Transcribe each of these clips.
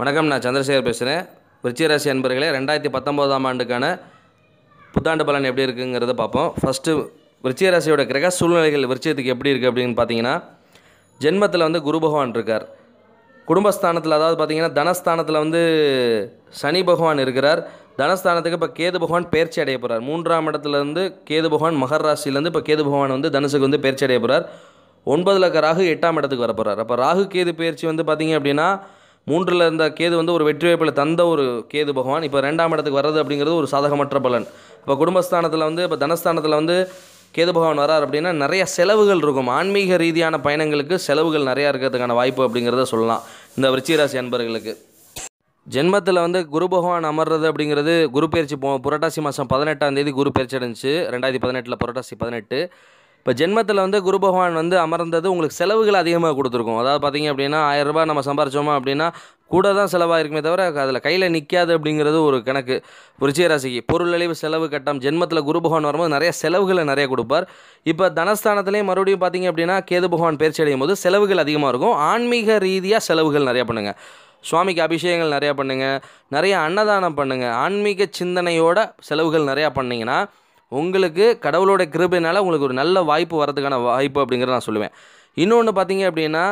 வணக்கம் நான் சந்திரசேகர் பேசுகிறேன் விருச்சிகராசி அன்பர்களே ரெண்டாயிரத்தி பத்தொம்போதாம் ஆண்டுக்கான புத்தாண்டு பலன் எப்படி இருக்குங்கிறத பார்ப்போம் ஃபஸ்ட்டு விருச்சிகராசியோட கிரக சூழ்நிலைகள் விருச்சியத்துக்கு எப்படி இருக்குது அப்படின்னு பார்த்தீங்கன்னா ஜென்மத்தில் வந்து குரு பகவான் இருக்கார் குடும்பஸ்தானத்தில் அதாவது பார்த்திங்கன்னா தனஸ்தானத்தில் வந்து சனி பகவான் இருக்கிறார் தனஸ்தானத்துக்கு இப்போ கேது பகவான் பயிற்சி அடைய போகிறார் மூன்றாம் இடத்துலேருந்து கேது பகவான் மகர் ராசிலேருந்து இப்போ கேது பகவான் வந்து தனுசுக்கு வந்து பயிற்சி அடைய போகிறார் ஒன்பதில் இருக்க ராகு எட்டாம் இடத்துக்கு வர போகிறார் அப்போ ராகு கேது பயிற்சி வந்து பார்த்திங்க அப்படின்னா மூன்றில் இருந்த கேது வந்து ஒரு வெற்றி வாய்ப்பில் தந்த ஒரு கேது பகவான் இப்போ ரெண்டாம் இடத்துக்கு வர்றது அப்படிங்கிறது ஒரு சாதகமற்ற பலன் இப்போ குடும்பஸ்தானத்தில் வந்து இப்போ தனஸ்தானத்தில் வந்து கேது பகவான் வரார் அப்படின்னா நிறைய செலவுகள் இருக்கும் ஆன்மீக ரீதியான பயணங்களுக்கு செலவுகள் நிறையா இருக்கிறதுக்கான வாய்ப்பு அப்படிங்கிறத சொல்லலாம் இந்த விருச்சிகராசி அன்பர்களுக்கு ஜென்மத்தில் வந்து குரு பகவான் அமர்றது அப்படிங்கிறது குரு பயிற்சி போ புரட்டாசி மாதம் பதினெட்டாம் தேதி குரு பயிற்சி அடைஞ்சு ரெண்டாயிரத்தி பதினெட்டில் புரட்டாசி பதினெட்டு இப்போ ஜென்மத்தில் வந்து குரு பகவான் வந்து அமர்ந்தது உங்களுக்கு செலவுகள் அதிகமாக கொடுத்துருக்கும் அதாவது பார்த்திங்க அப்படின்னா ஆயிரரூபா நம்ம சம்பாரிச்சோமா அப்படின்னா கூட தான் செலவாகிருக்குமே தவிர அதில் கையில் நிற்காது அப்படிங்கிறது ஒரு கணக்கு விருச்சிகராசிக்கு பொருளழிவு செலவு கட்டம் ஜென்மத்தில் குரு பகவான் வரும்போது நிறைய செலவுகளை நிறைய கொடுப்பார் இப்போ தனஸ்தானத்துலேயும் மறுபடியும் பார்த்திங்க அப்படின்னா கேது பகவான் பயிற்சி அடையும் போது செலவுகள் அதிகமாக இருக்கும் ஆன்மீக ரீதியாக செலவுகள் நிறையா பண்ணுங்கள் சுவாமிக்கு அபிஷேகங்கள் நிறையா பண்ணுங்கள் நிறைய அன்னதானம் பண்ணுங்கள் ஆன்மீக சிந்தனையோட செலவுகள் நிறையா பண்ணிங்கன்னா உங்களுக்கு கடவுளோட கிருபினால் உங்களுக்கு ஒரு நல்ல வாய்ப்பு வரதுக்கான வாய்ப்பு அப்படிங்கிறத நான் சொல்லுவேன் இன்னொன்று பார்த்தீங்க அப்படின்னா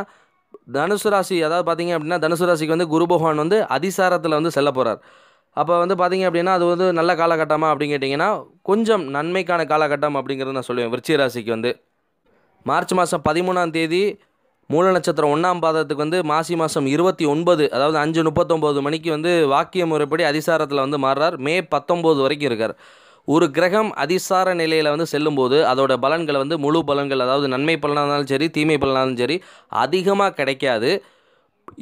தனுசு ராசி அதாவது பார்த்தீங்க அப்படின்னா தனுசு ராசிக்கு வந்து குரு பகவான் வந்து அதிசாரத்தில் வந்து செல்ல போகிறார் அப்போ வந்து பார்த்தீங்க அப்படின்னா அது வந்து நல்ல காலகட்டமாக அப்படின்னு கேட்டிங்கன்னா கொஞ்சம் நன்மைக்கான காலகட்டம் அப்படிங்கிறத நான் சொல்லுவேன் விருச்சிக ராசிக்கு வந்து மார்ச் மாதம் பதிமூணாம் தேதி மூல நட்சத்திரம் ஒன்றாம் பாதத்துக்கு வந்து மாசி மாதம் இருபத்தி ஒன்பது அதாவது அஞ்சு முப்பத்தொம்போது மணிக்கு வந்து வாக்கிய முறைப்படி அதிசாரத்தில் வந்து மாறுறார் மே பத்தொம்போது வரைக்கும் இருக்கார் ஒரு கிரகம் அதிசார நிலையில் வந்து செல்லும்போது அதோடய பலன்களை வந்து முழு பலன்கள் அதாவது நன்மை பலனாக இருந்தாலும் சரி தீமை பலனாலும் சரி அதிகமாக கிடைக்காது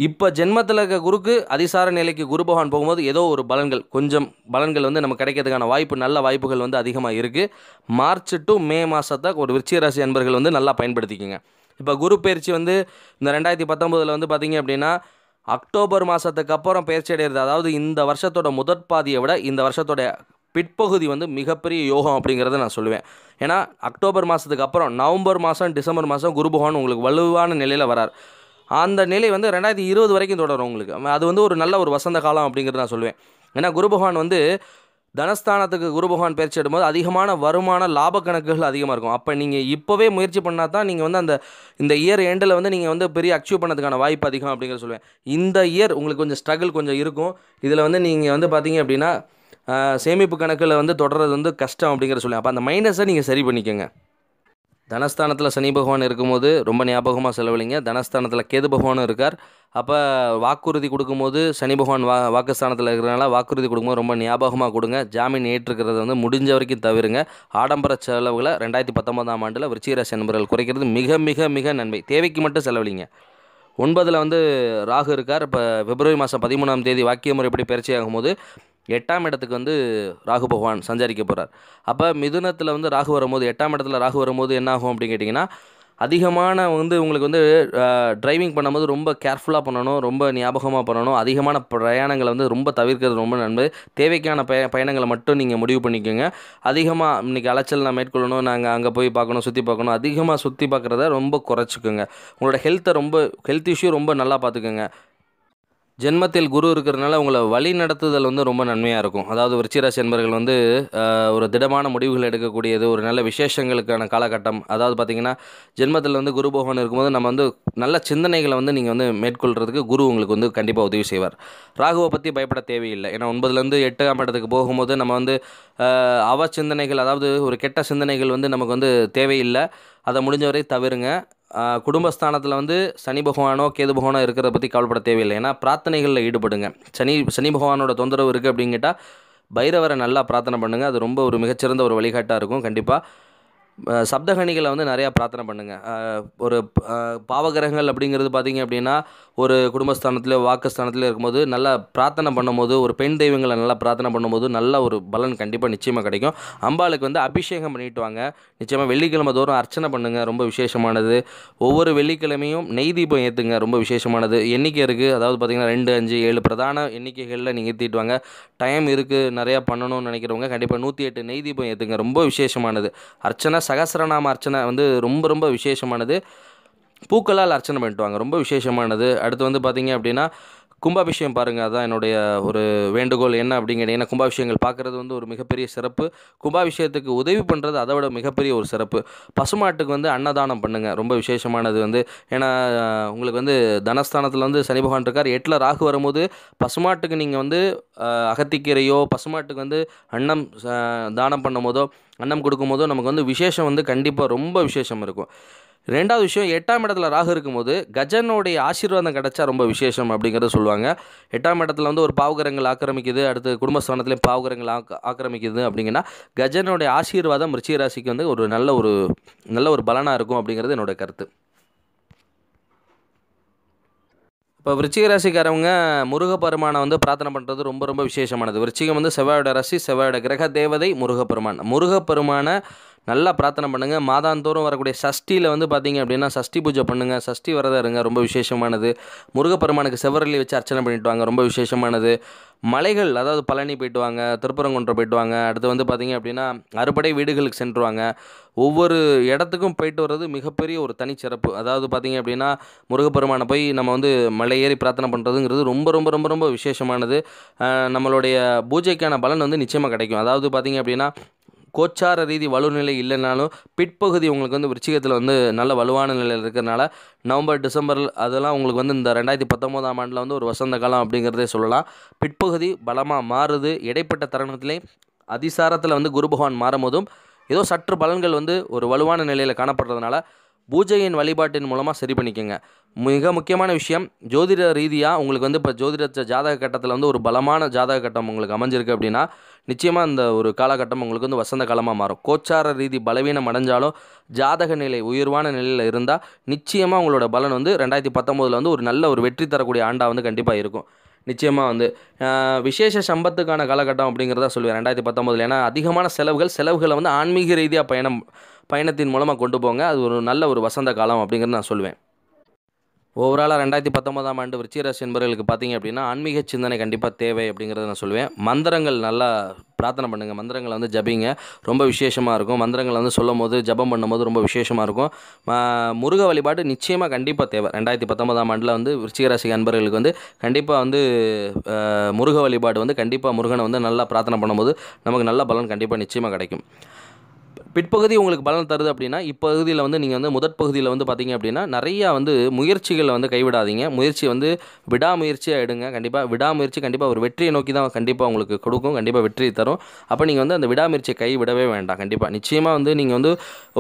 இப்போ ஜென்மத்தில் இருக்க குருக்கு அதிசார நிலைக்கு குரு பகவான் போகும்போது ஏதோ ஒரு பலன்கள் கொஞ்சம் பலன்கள் வந்து நம்ம கிடைக்கிறதுக்கான வாய்ப்பு நல்ல வாய்ப்புகள் வந்து அதிகமாக இருக்குது மார்ச் டு மே மாதத்தை ஒரு விருச்சிக ராசி அன்பர்கள் வந்து நல்லா பயன்படுத்திக்கிங்க இப்போ குரு பயிற்சி வந்து இந்த ரெண்டாயிரத்தி பத்தொம்போதில் வந்து பார்த்திங்க அப்படின்னா அக்டோபர் மாதத்துக்கு அப்புறம் பயிற்சி அடைகிறது அதாவது இந்த வருஷத்தோட முதற் பாதியை விட இந்த வருஷத்தோட பிற்பகுதி வந்து மிகப்பெரிய யோகம் அப்படிங்கிறத நான் சொல்லுவேன் ஏன்னா அக்டோபர் மாதத்துக்கு அப்புறம் நவம்பர் மாதம் டிசம்பர் மாதம் குரு பகவான் உங்களுக்கு வலுவான நிலையில் வரார் அந்த நிலை வந்து ரெண்டாயிரத்தி இருபது வரைக்கும் தொடரும் உங்களுக்கு அது வந்து ஒரு நல்ல ஒரு வசந்த காலம் அப்படிங்கிறத நான் சொல்லுவேன் ஏன்னா குரு பகவான் வந்து தனஸ்தானத்துக்கு குரு பகவான் பயிற்சி எடுக்கும்போது அதிகமான வருமான லாப கணக்குகள் அதிகமாக இருக்கும் அப்போ நீங்கள் இப்போவே முயற்சி பண்ணால் தான் நீங்கள் வந்து அந்த இந்த இயர் எண்டில் வந்து நீங்கள் வந்து பெரிய அச்சீவ் பண்ணதுக்கான வாய்ப்பு அதிகம் அப்படிங்கிற சொல்லுவேன் இந்த இயர் உங்களுக்கு கொஞ்சம் ஸ்ட்ரகிள் கொஞ்சம் இருக்கும் இதில் வந்து நீங்கள் வந்து பார்த்தீங்க அப்படின்னா சேமிப்பு கணக்கில் வந்து தொடர்றது வந்து கஷ்டம் அப்படிங்கிற சொல்லி அப்போ அந்த மைனஸை நீங்கள் சரி பண்ணிக்கோங்க தனஸ்தானத்தில் சனி பகவான் இருக்கும்போது ரொம்ப ஞாபகமாக செலவழிங்க தனஸ்தானத்தில் கேது பகவானும் இருக்கார் அப்போ வாக்குறுதி கொடுக்கும்போது சனி பகவான் வா வாக்குஸ்தானத்தில் இருக்கிறனால வாக்குறுதி கொடுக்கும்போது ரொம்ப ஞாபகமாக கொடுங்க ஜாமீன் ஏற்றுக்கிறது வந்து முடிஞ்ச வரைக்கும் தவிருங்க ஆடம்பர செலவுகளை ரெண்டாயிரத்தி பத்தொன்பதாம் ஆண்டில் விருச்சிகராசி நண்பர்கள் குறைக்கிறது மிக மிக மிக நன்மை தேவைக்கு மட்டும் செலவழிங்க ஒன்பதில் வந்து ராகு இருக்கார் இப்போ பிப்ரவரி மாதம் பதிமூணாம் தேதி வாக்கிய முறைப்படி பயிற்சி ஆகும்போது எட்டாம் இடத்துக்கு வந்து ராகு பகவான் சஞ்சரிக்க போகிறார் அப்போ மிதுனத்தில் வந்து ராகு வரும்போது எட்டாம் இடத்துல ராகு வரும்போது என்ன ஆகும் அப்படின்னு கேட்டிங்கன்னா அதிகமான வந்து உங்களுக்கு வந்து டிரைவிங் பண்ணும்போது ரொம்ப கேர்ஃபுல்லாக பண்ணணும் ரொம்ப ஞாபகமாக பண்ணணும் அதிகமான பிரயாணங்களை வந்து ரொம்ப தவிர்க்கிறது ரொம்ப நன்மை தேவைக்கான பய பயணங்களை மட்டும் நீங்கள் முடிவு பண்ணிக்கோங்க அதிகமாக இன்றைக்கி அலைச்சல் நான் மேற்கொள்ளணும் நாங்கள் அங்கே போய் பார்க்கணும் சுற்றி பார்க்கணும் அதிகமாக சுற்றி பார்க்குறத ரொம்ப குறைச்சிக்கோங்க உங்களோட ஹெல்த்தை ரொம்ப ஹெல்த் இஷ்யூ ரொம்ப நல்லா பார்த்துக்கோங்க ஜென்மத்தில் குரு இருக்கிறதுனால உங்களை வழி நடத்துதல் வந்து ரொம்ப நன்மையாக இருக்கும் அதாவது விருச்சிராசி என்பர்கள் வந்து ஒரு திடமான முடிவுகள் எடுக்கக்கூடியது ஒரு நல்ல விசேஷங்களுக்கான காலகட்டம் அதாவது பார்த்திங்கன்னா ஜென்மத்தில் வந்து குரு பகவான் இருக்கும்போது நம்ம வந்து நல்ல சிந்தனைகளை வந்து நீங்கள் வந்து மேற்கொள்கிறதுக்கு குரு உங்களுக்கு வந்து கண்டிப்பாக உதவி செய்வார் ராகுவை பற்றி பயப்பட தேவையில்லை ஏன்னா ஒன்பதுலேருந்து எட்டாம் இடத்துக்கு போகும்போது நம்ம வந்து அவ சிந்தனைகள் அதாவது ஒரு கெட்ட சிந்தனைகள் வந்து நமக்கு வந்து தேவையில்லை அதை முடிஞ்சவரை தவிருங்க குடும்பஸ்தானத்தில் வந்து சனி பகவானோ கேது பகவானோ இருக்கிறத பற்றி கவலைப்பட தேவையில்லை ஏன்னா பிரார்த்தனைகளில் ஈடுபடுங்க சனி சனி பகவானோட தொந்தரவு இருக்குது அப்படின்னு கேட்டால் பைரவரை நல்லா பிரார்த்தனை பண்ணுங்கள் அது ரொம்ப ஒரு மிகச்சிறந்த ஒரு வழிகாட்டாக இருக்கும் கண்டிப்பாக சப்தகணிகளை வந்து நிறையா பிரார்த்தனை பண்ணுங்கள் ஒரு பாவகிரகங்கள் அப்படிங்கிறது பார்த்திங்க அப்படின்னா ஒரு குடும்பஸ்தானத்தில் வாக்குஸ்தானத்தில் இருக்கும்போது நல்லா பிரார்த்தனை பண்ணும்போது ஒரு பெண் தெய்வங்களை நல்லா பிரார்த்தனை பண்ணும்போது நல்ல ஒரு பலன் கண்டிப்பாக நிச்சயமாக கிடைக்கும் அம்பாளுக்கு வந்து அபிஷேகம் பண்ணிட்டு வாங்க நிச்சயமாக வெள்ளிக்கிழமை தோறும் அர்ச்சனை பண்ணுங்கள் ரொம்ப விசேஷமானது ஒவ்வொரு வெள்ளிக்கிழமையும் நெய் தீபம் ஏற்றுங்க ரொம்ப விசேஷமானது எண்ணிக்கை இருக்குது அதாவது பார்த்திங்கன்னா ரெண்டு அஞ்சு ஏழு பிரதான எண்ணிக்கைகளில் நீங்கள் ஏற்றிட்டு வாங்க டைம் இருக்குது நிறையா பண்ணணும்னு நினைக்கிறவங்க கண்டிப்பாக நூற்றி எட்டு நெய் தீபம் ஏற்றுங்க ரொம்ப விசேஷமானது அர்ச்சனை சகசரநாம அர்ச்சனை வந்து ரொம்ப ரொம்ப விசேஷமானது பூக்களால் அர்ச்சனை பண்ணிட்டு வாங்க ரொம்ப விசேஷமானது அடுத்து வந்து பார்த்தீங்க அப்படின்னா கும்பாபிஷேகம் பாருங்கள் அதான் என்னுடைய ஒரு வேண்டுகோள் என்ன அப்படிங்கிறீங்கன்னா கும்பாபிஷேகங்கள் பார்க்குறது வந்து ஒரு மிகப்பெரிய சிறப்பு கும்பாபிஷேகத்துக்கு உதவி பண்ணுறது அதை விட மிகப்பெரிய ஒரு சிறப்பு பசுமாட்டுக்கு வந்து அன்னதானம் பண்ணுங்கள் ரொம்ப விசேஷமானது வந்து ஏன்னா உங்களுக்கு வந்து தனஸ்தானத்தில் வந்து சனி பகவான் இருக்கார் எட்டில் ராகு வரும்போது பசுமாட்டுக்கு நீங்கள் வந்து அகத்திக்கீரையோ பசுமாட்டுக்கு வந்து அன்னம் தானம் பண்ணும் போதோ அன்னம் கொடுக்கும் போதோ நமக்கு வந்து விசேஷம் வந்து கண்டிப்பாக ரொம்ப விசேஷம் இருக்கும் ரெண்டாவது விஷயம் எட்டாம் இடத்துல ராகு இருக்கும்போது கஜனுடைய ஆசீர்வாதம் கிடச்சா ரொம்ப விசேஷம் அப்படிங்கிறத சொல்லுவாங்க எட்டாம் இடத்துல வந்து ஒரு பாவகரங்கள் ஆக்கிரமிக்குது அடுத்து குடும்பஸ்தானத்துலேயும் பாவகரங்கள் ஆக் ஆக்கிரமிக்குது அப்படிங்கன்னா கஜனுடைய ஆசீர்வாதம் ரிச்சிகராசிக்கு வந்து ஒரு நல்ல ஒரு நல்ல ஒரு பலனாக இருக்கும் அப்படிங்கிறது என்னோடய கருத்து இப்போ விருச்சிக ராசிக்காரவங்க முருகப்பெருமானை வந்து பிரார்த்தனை பண்ணுறது ரொம்ப ரொம்ப விசேஷமானது விருச்சிகம் வந்து செவ்வாயோட ரசி செவ்வாயோட கிரக தேவதை முருகப்பெருமான் முருகப்பெருமானை நல்லா பிரார்த்தனை பண்ணுங்கள் மாதாந்தோறும் வரக்கூடிய சஷ்டியில் வந்து பார்த்திங்க அப்படின்னா சஷ்டி பூஜை பண்ணுங்கள் சஷ்டி விரதம் இருங்க ரொம்ப விசேஷமானது முருகப்பெருமானுக்கு செவரலி வச்சு அர்ச்சனை பண்ணிட்டு வாங்க ரொம்ப விசேஷமானது மலைகள் அதாவது பழனி போயிட்டு வாங்க திருப்பரங்குன்றம் போயிட்டு வாங்க அடுத்து வந்து பார்த்திங்க அப்படின்னா அறுபடை வீடுகளுக்கு சென்றுவாங்க ஒவ்வொரு இடத்துக்கும் போயிட்டு வர்றது மிகப்பெரிய ஒரு தனிச்சிறப்பு அதாவது பார்த்திங்க அப்படின்னா முருகப்பெருமானை போய் நம்ம வந்து மலை ஏறி பிரார்த்தனை பண்ணுறதுங்கிறது ரொம்ப ரொம்ப ரொம்ப ரொம்ப விசேஷமானது நம்மளுடைய பூஜைக்கான பலன் வந்து நிச்சயமாக கிடைக்கும் அதாவது பார்த்திங்க அப்படின்னா கோச்சார ரீதி வலுநிலை இல்லைனாலும் பிற்பகுதி உங்களுக்கு வந்து விருச்சிகத்தில் வந்து நல்ல வலுவான நிலையில் இருக்கிறனால நவம்பர் டிசம்பர் அதெல்லாம் உங்களுக்கு வந்து இந்த ரெண்டாயிரத்தி பத்தொம்போதாம் ஆண்டில் வந்து ஒரு வசந்த காலம் அப்படிங்கிறதே சொல்லலாம் பிற்பகுதி பலமாக மாறுது இடைப்பட்ட தருணத்திலே அதிசாரத்தில் வந்து குரு பகவான் மாறும்போதும் ஏதோ சற்று பலன்கள் வந்து ஒரு வலுவான நிலையில் காணப்படுறதுனால பூஜையின் வழிபாட்டின் மூலமாக சரி பண்ணிக்கோங்க மிக முக்கியமான விஷயம் ஜோதிட ரீதியாக உங்களுக்கு வந்து இப்போ ஜோதிட ஜாதக கட்டத்தில் வந்து ஒரு பலமான ஜாதக கட்டம் உங்களுக்கு அமைஞ்சிருக்கு அப்படின்னா நிச்சயமாக அந்த ஒரு காலகட்டம் உங்களுக்கு வந்து வசந்த காலமாக மாறும் கோச்சார ரீதி பலவீனம் அடைஞ்சாலும் ஜாதக நிலை உயர்வான நிலையில் இருந்தால் நிச்சயமாக உங்களோட பலன் வந்து ரெண்டாயிரத்தி பத்தொம்போதில் வந்து ஒரு நல்ல ஒரு வெற்றி தரக்கூடிய ஆண்டாக வந்து கண்டிப்பாக இருக்கும் நிச்சயமாக வந்து விசேஷ சம்பத்துக்கான காலகட்டம் அப்படிங்கிறத சொல்லுவேன் ரெண்டாயிரத்தி பத்தொம்போதில் ஏன்னா அதிகமான செலவுகள் செலவுகளை வந்து ஆன்மீக ரீதியாக பயணம் பயணத்தின் மூலமாக கொண்டு போங்க அது ஒரு நல்ல ஒரு வசந்த காலம் அப்படிங்கிறது நான் சொல்லுவேன் ஓவராலாக ரெண்டாயிரத்தி பத்தொன்பதாம் ஆண்டு விருச்சிகராசி என்பவர்களுக்கு பார்த்தீங்க அப்படின்னா ஆன்மீக சிந்தனை கண்டிப்பாக தேவை அப்படிங்கிறத நான் சொல்லுவேன் மந்திரங்கள் நல்லா பிரார்த்தனை பண்ணுங்கள் மந்திரங்களை வந்து ஜபிங்க ரொம்ப விசேஷமாக இருக்கும் மந்திரங்களை வந்து சொல்லும் போது ஜபம் பண்ணும்போது ரொம்ப விசேஷமாக இருக்கும் முருக வழிபாடு நிச்சயமாக கண்டிப்பாக தேவை ரெண்டாயிரத்தி பத்தொன்பதாம் ஆண்டில் வந்து விருச்சிகராசி அன்பர்களுக்கு வந்து கண்டிப்பாக வந்து முருக வழிபாடு வந்து கண்டிப்பாக முருகனை வந்து நல்லா பிரார்த்தனை பண்ணும்போது நமக்கு நல்ல பலன் கண்டிப்பாக நிச்சயமாக கிடைக்கும் பிற்பகுதி உங்களுக்கு பலன் தருது அப்படின்னா இப்பகுதியில் வந்து நீங்கள் வந்து முதற் பகுதியில் வந்து பார்த்தீங்க அப்படின்னா நிறையா வந்து முயற்சிகளை வந்து கைவிடாதீங்க முயற்சி வந்து விடாமுயற்சியாக எடுங்க கண்டிப்பாக விடாமுயற்சி கண்டிப்பாக ஒரு வெற்றியை நோக்கி தான் கண்டிப்பாக உங்களுக்கு கொடுக்கும் கண்டிப்பாக வெற்றி தரும் அப்போ நீங்கள் வந்து அந்த விடாமுயற்சியை கைவிடவே வேண்டாம் கண்டிப்பாக நிச்சயமாக வந்து நீங்கள் வந்து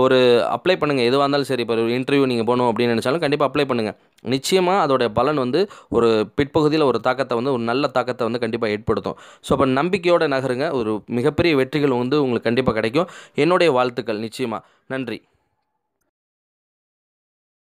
ஒரு அப்ளை பண்ணுங்கள் எதுவாக இருந்தாலும் சரி இப்போ ஒரு இன்டர்வியூ நீங்கள் போகணும் அப்படின்னு நினச்சாலும் கண்டிப்பாக அப்ளை பண்ணுங்கள் நிச்சயமாக அதோடைய பலன் வந்து ஒரு பிற்பகுதியில் ஒரு தாக்கத்தை வந்து ஒரு நல்ல தாக்கத்தை வந்து கண்டிப்பாக ஏற்படுத்தும் ஸோ அப்போ நம்பிக்கையோடு நகருங்க ஒரு மிகப்பெரிய வெற்றிகள் வந்து உங்களுக்கு கண்டிப்பாக கிடைக்கும் என்னுடைய வாழ்த்துக்கள் நிச்சயமாக நன்றி